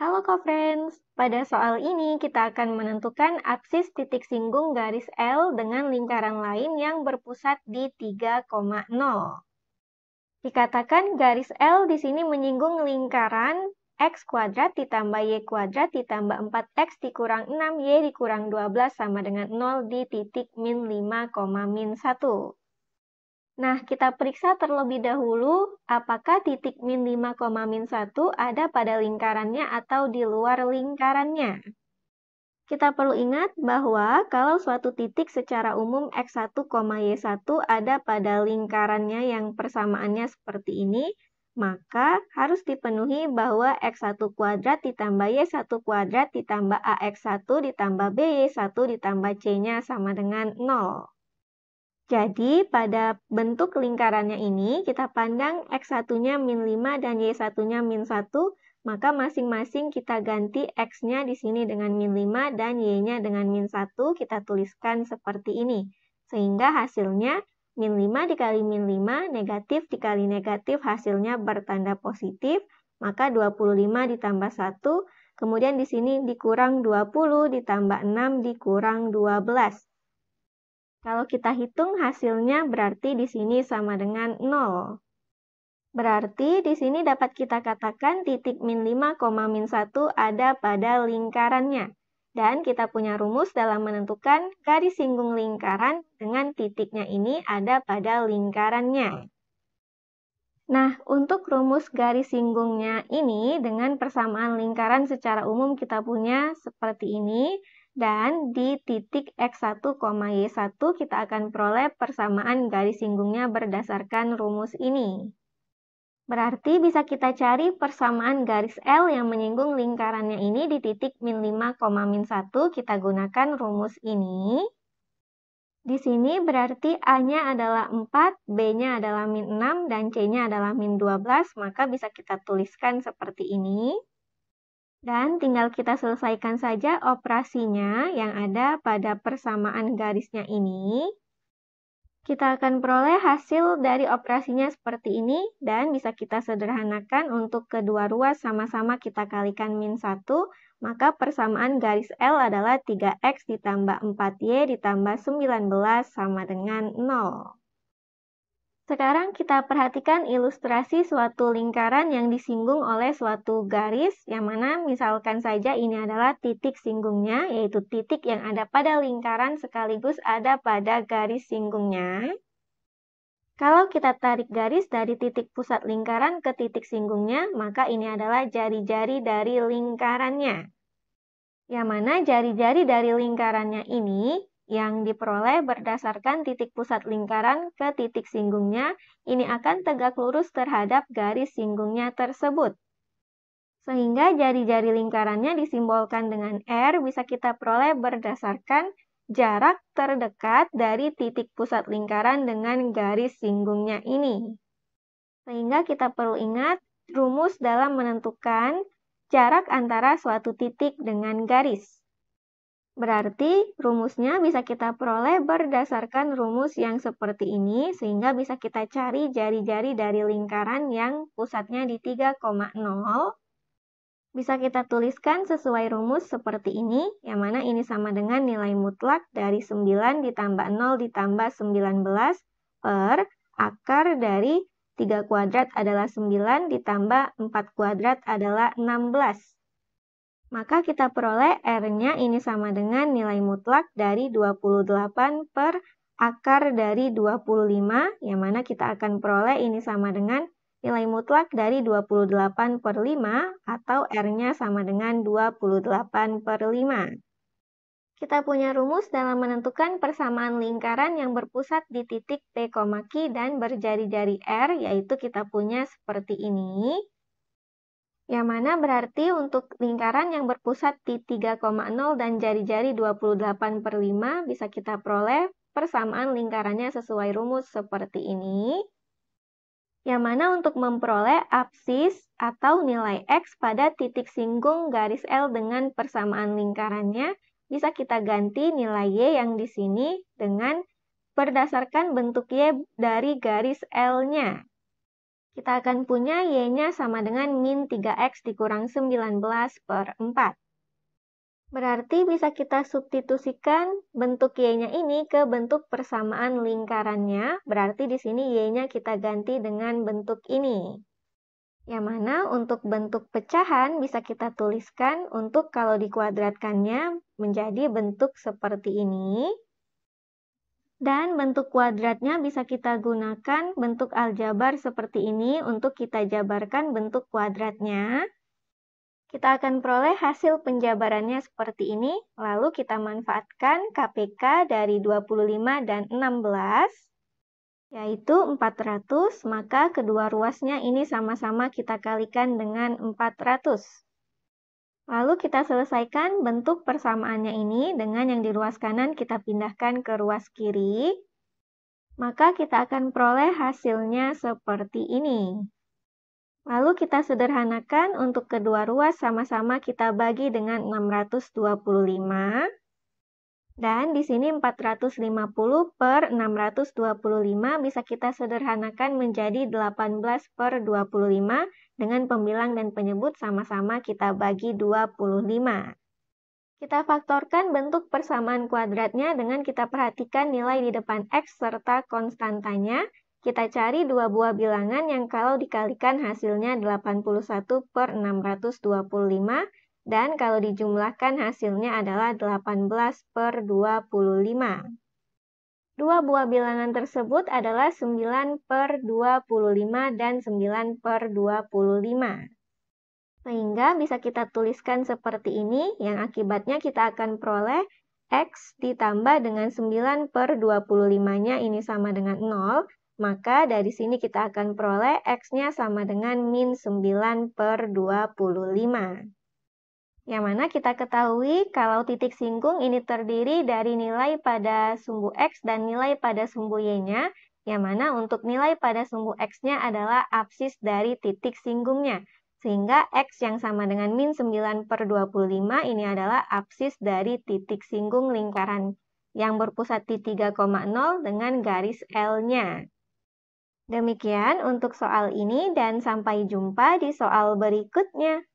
Halo co-friends, pada soal ini kita akan menentukan absis titik singgung garis L dengan lingkaran lain yang berpusat di 3,0. Dikatakan garis L di sini menyinggung lingkaran X kuadrat ditambah Y kuadrat ditambah 4X dikurang 6Y dikurang 12 sama dengan 0 di titik min 5, min 1. Nah, kita periksa terlebih dahulu apakah titik min 5, min 1 ada pada lingkarannya atau di luar lingkarannya. Kita perlu ingat bahwa kalau suatu titik secara umum X1, Y1 ada pada lingkarannya yang persamaannya seperti ini, maka harus dipenuhi bahwa X1 kuadrat ditambah Y1 kuadrat ditambah AX1 ditambah BY1 ditambah C-nya sama dengan 0. Jadi, pada bentuk lingkarannya ini, kita pandang X1-nya min 5 dan Y1-nya min 1, maka masing-masing kita ganti X-nya di sini dengan min 5 dan Y-nya dengan min 1, kita tuliskan seperti ini. Sehingga hasilnya min 5 dikali min 5, negatif dikali negatif, hasilnya bertanda positif, maka 25 ditambah 1, kemudian di sini dikurang 20, ditambah 6, dikurang 12. Kalau kita hitung hasilnya berarti di sini sama dengan 0. Berarti di sini dapat kita katakan titik min 5, min 1 ada pada lingkarannya. Dan kita punya rumus dalam menentukan garis singgung lingkaran dengan titiknya ini ada pada lingkarannya. Nah, untuk rumus garis singgungnya ini dengan persamaan lingkaran secara umum kita punya seperti ini. Dan di titik X1, Y1 kita akan peroleh persamaan garis singgungnya berdasarkan rumus ini. Berarti bisa kita cari persamaan garis L yang menyinggung lingkarannya ini di titik min 5, min 1. Kita gunakan rumus ini. Di sini berarti A-nya adalah 4, B-nya adalah min 6, dan C-nya adalah min 12. Maka bisa kita tuliskan seperti ini. Dan tinggal kita selesaikan saja operasinya yang ada pada persamaan garisnya ini. Kita akan peroleh hasil dari operasinya seperti ini dan bisa kita sederhanakan untuk kedua ruas sama-sama kita kalikan min 1, maka persamaan garis L adalah 3X ditambah 4Y ditambah 19 sama dengan 0. Sekarang kita perhatikan ilustrasi suatu lingkaran yang disinggung oleh suatu garis, yang mana misalkan saja ini adalah titik singgungnya, yaitu titik yang ada pada lingkaran sekaligus ada pada garis singgungnya. Kalau kita tarik garis dari titik pusat lingkaran ke titik singgungnya, maka ini adalah jari-jari dari lingkarannya. Yang mana jari-jari dari lingkarannya ini yang diperoleh berdasarkan titik pusat lingkaran ke titik singgungnya, ini akan tegak lurus terhadap garis singgungnya tersebut. Sehingga jari-jari lingkarannya disimbolkan dengan R bisa kita peroleh berdasarkan jarak terdekat dari titik pusat lingkaran dengan garis singgungnya ini. Sehingga kita perlu ingat rumus dalam menentukan jarak antara suatu titik dengan garis. Berarti rumusnya bisa kita peroleh berdasarkan rumus yang seperti ini, sehingga bisa kita cari jari-jari dari lingkaran yang pusatnya di 3,0. Bisa kita tuliskan sesuai rumus seperti ini, yang mana ini sama dengan nilai mutlak dari 9 ditambah 0 ditambah 19 per akar dari 3 kuadrat adalah 9 ditambah 4 kuadrat adalah 16 maka kita peroleh R-nya ini sama dengan nilai mutlak dari 28 per akar dari 25, yang mana kita akan peroleh ini sama dengan nilai mutlak dari 28 per 5 atau R-nya sama dengan 28 per 5. Kita punya rumus dalam menentukan persamaan lingkaran yang berpusat di titik P, Q dan berjari-jari R, yaitu kita punya seperti ini yang mana berarti untuk lingkaran yang berpusat di 3,0 dan jari-jari 28 per 5 bisa kita peroleh persamaan lingkarannya sesuai rumus seperti ini, yang mana untuk memperoleh absis atau nilai X pada titik singgung garis L dengan persamaan lingkarannya, bisa kita ganti nilai Y yang di sini dengan berdasarkan bentuk Y dari garis L-nya. Kita akan punya Y-nya sama dengan min 3X dikurang 19 per 4. Berarti bisa kita substitusikan bentuk Y-nya ini ke bentuk persamaan lingkarannya. Berarti di sini Y-nya kita ganti dengan bentuk ini. Yang mana untuk bentuk pecahan bisa kita tuliskan untuk kalau dikuadratkannya menjadi bentuk seperti ini. Dan bentuk kuadratnya bisa kita gunakan bentuk aljabar seperti ini untuk kita jabarkan bentuk kuadratnya. Kita akan peroleh hasil penjabarannya seperti ini, lalu kita manfaatkan KPK dari 25 dan 16, yaitu 400, maka kedua ruasnya ini sama-sama kita kalikan dengan 400. Lalu kita selesaikan bentuk persamaannya ini dengan yang di ruas kanan kita pindahkan ke ruas kiri. Maka kita akan peroleh hasilnya seperti ini. Lalu kita sederhanakan untuk kedua ruas sama-sama kita bagi dengan 625. Dan di sini 450 per 625 bisa kita sederhanakan menjadi 18 per 25 dengan pembilang dan penyebut sama-sama kita bagi 25. Kita faktorkan bentuk persamaan kuadratnya dengan kita perhatikan nilai di depan X serta konstantanya. Kita cari dua buah bilangan yang kalau dikalikan hasilnya 81 per 625 dan kalau dijumlahkan hasilnya adalah 18 per 25. Dua buah bilangan tersebut adalah 9 per 25 dan 9 per 25. Sehingga bisa kita tuliskan seperti ini, yang akibatnya kita akan peroleh X ditambah dengan 9 per 25-nya ini sama dengan 0, maka dari sini kita akan peroleh X-nya sama dengan min 9 per 25 yang mana kita ketahui kalau titik singgung ini terdiri dari nilai pada sumbu X dan nilai pada sumbu Y-nya, yang mana untuk nilai pada sumbu X-nya adalah absis dari titik singgungnya. Sehingga X yang sama dengan min 9 per 25 ini adalah absis dari titik singgung lingkaran yang berpusat di 3,0 dengan garis L-nya. Demikian untuk soal ini dan sampai jumpa di soal berikutnya.